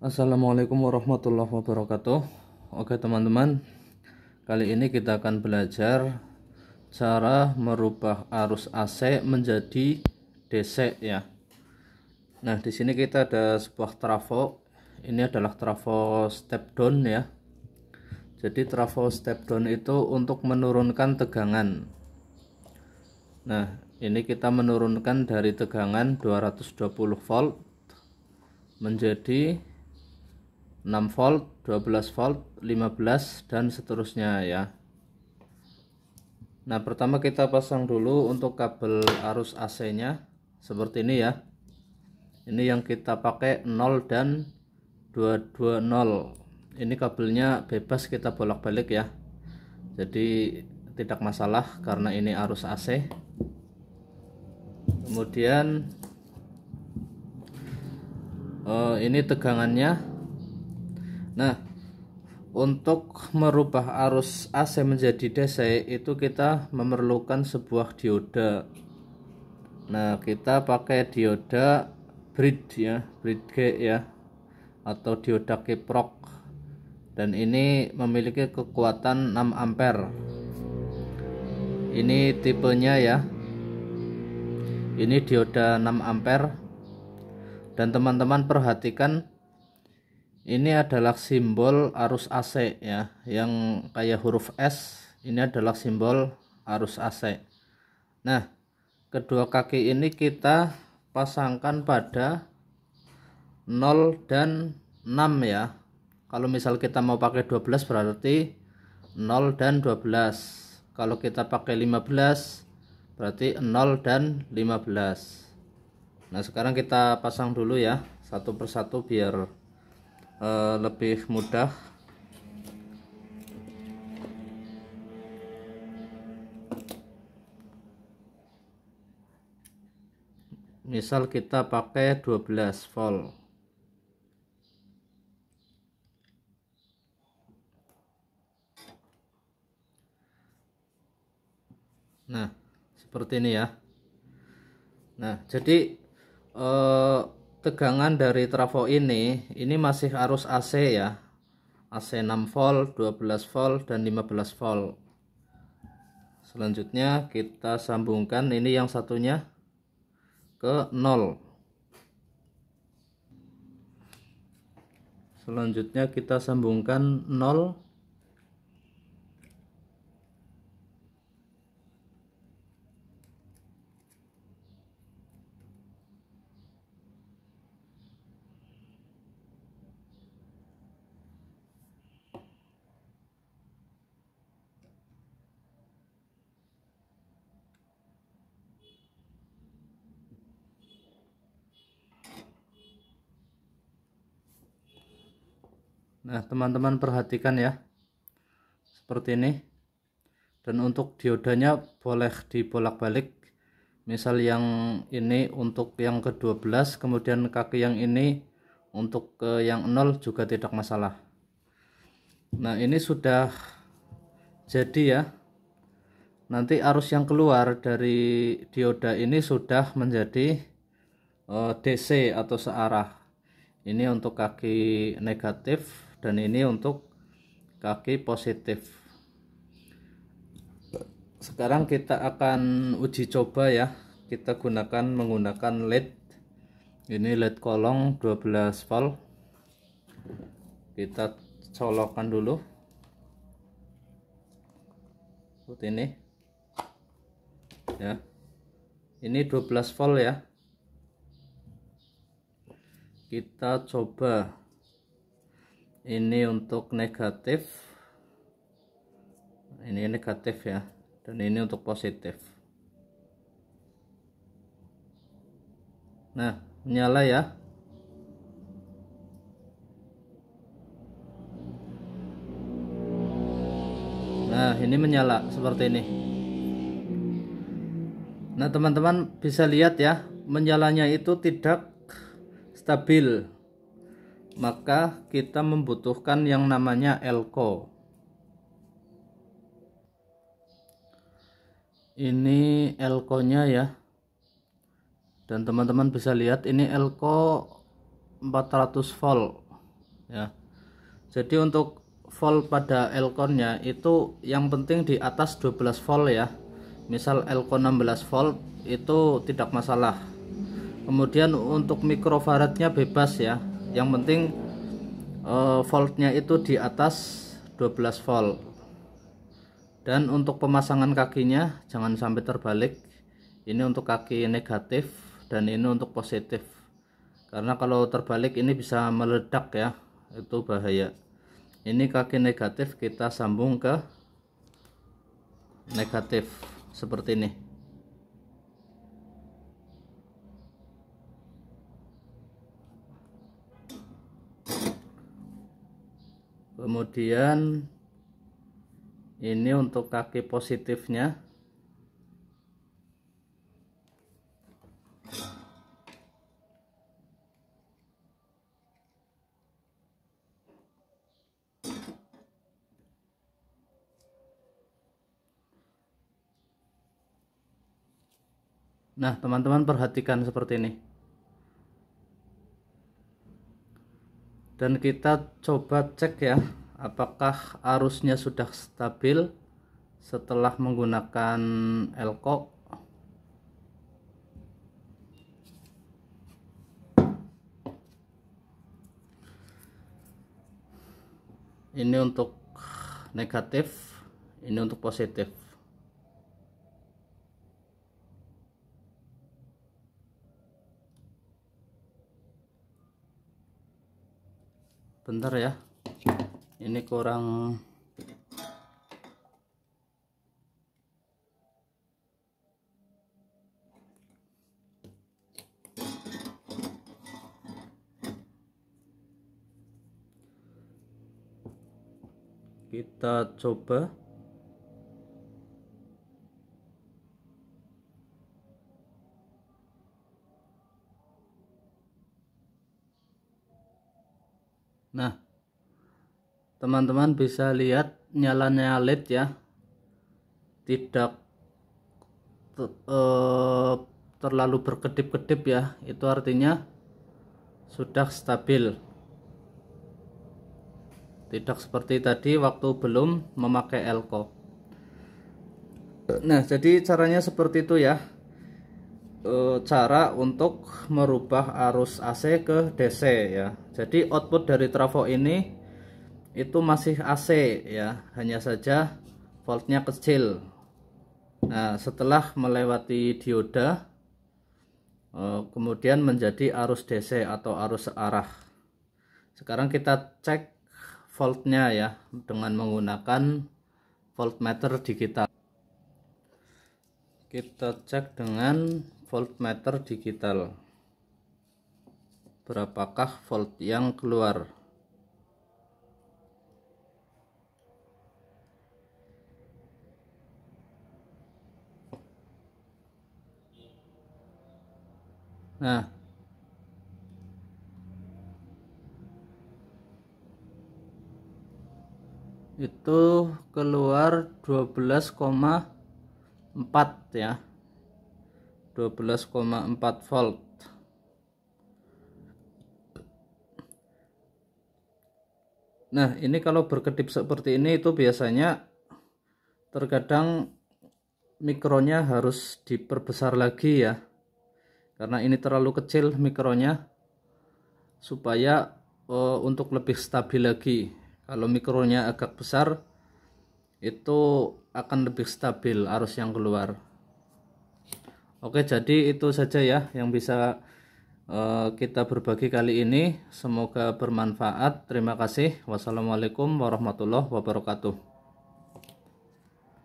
Assalamualaikum warahmatullahi wabarakatuh Oke teman-teman Kali ini kita akan belajar Cara merubah arus AC menjadi DC ya Nah di sini kita ada sebuah trafo Ini adalah trafo step down ya Jadi trafo step down itu untuk menurunkan tegangan Nah ini kita menurunkan dari tegangan 220 volt menjadi 6 volt 12 volt 15 dan seterusnya ya Nah pertama kita pasang dulu untuk kabel arus AC nya seperti ini ya ini yang kita pakai 0 dan 220 ini kabelnya bebas kita bolak-balik ya jadi tidak masalah karena ini arus AC kemudian Uh, ini tegangannya Nah, untuk merubah arus AC menjadi DC itu kita memerlukan sebuah dioda. Nah, kita pakai dioda bridge ya, bridge G ya atau dioda kiprok. Dan ini memiliki kekuatan 6 ampere. Ini tipenya ya. Ini dioda 6 ampere. Dan teman-teman perhatikan ini adalah simbol arus AC ya yang kayak huruf S ini adalah simbol arus AC nah kedua kaki ini kita pasangkan pada 0 dan 6 ya kalau misal kita mau pakai 12 berarti 0 dan 12 kalau kita pakai 15 berarti 0 dan 15 nah sekarang kita pasang dulu ya satu persatu biar Eh, lebih mudah misal kita pakai 12 volt nah seperti ini ya nah jadi eh, tegangan dari trafo ini ini masih arus AC ya AC 6 volt 12 volt dan 15 volt selanjutnya kita sambungkan ini yang satunya ke 0 selanjutnya kita sambungkan 0 Nah, teman-teman perhatikan ya. Seperti ini. Dan untuk diodanya boleh dibolak-balik. Misal yang ini untuk yang ke-12, kemudian kaki yang ini untuk ke yang 0 juga tidak masalah. Nah, ini sudah jadi ya. Nanti arus yang keluar dari dioda ini sudah menjadi eh, DC atau searah. Ini untuk kaki negatif dan ini untuk kaki positif sekarang kita akan uji coba ya kita gunakan menggunakan led ini led kolong 12 volt kita colokan dulu seperti ini ya ini 12 volt ya kita coba ini untuk negatif ini negatif ya dan ini untuk positif nah menyala ya nah ini menyala seperti ini nah teman-teman bisa lihat ya menyalanya itu tidak stabil maka kita membutuhkan yang namanya elko. Ini elkonya ya. Dan teman-teman bisa lihat ini elko 400 volt ya. Jadi untuk volt pada elkonnya itu yang penting di atas 12 volt ya. Misal elko 16 volt itu tidak masalah. Kemudian untuk mikrofaradnya bebas ya yang penting uh, voltnya itu di atas 12 volt dan untuk pemasangan kakinya jangan sampai terbalik ini untuk kaki negatif dan ini untuk positif karena kalau terbalik ini bisa meledak ya itu bahaya ini kaki negatif kita sambung ke negatif seperti ini kemudian ini untuk kaki positifnya Nah, teman-teman perhatikan seperti ini. Dan kita coba cek ya apakah arusnya sudah stabil setelah menggunakan elko ini untuk negatif ini untuk positif bentar ya ini kurang kita coba teman-teman bisa lihat nyalanya led ya tidak eh, terlalu berkedip-kedip ya itu artinya sudah stabil tidak seperti tadi waktu belum memakai elko nah jadi caranya seperti itu ya eh, cara untuk merubah arus AC ke DC ya jadi output dari trafo ini itu masih AC ya hanya saja voltnya kecil nah setelah melewati dioda eh, kemudian menjadi arus DC atau arus searah sekarang kita cek voltnya ya dengan menggunakan voltmeter digital kita cek dengan voltmeter digital berapakah volt yang keluar Nah. Itu keluar 12,4 ya. 12,4 volt. Nah, ini kalau berkedip seperti ini itu biasanya terkadang mikronya harus diperbesar lagi ya karena ini terlalu kecil mikronya supaya uh, untuk lebih stabil lagi kalau mikronya agak besar itu akan lebih stabil arus yang keluar oke jadi itu saja ya yang bisa uh, kita berbagi kali ini semoga bermanfaat terima kasih wassalamualaikum warahmatullahi wabarakatuh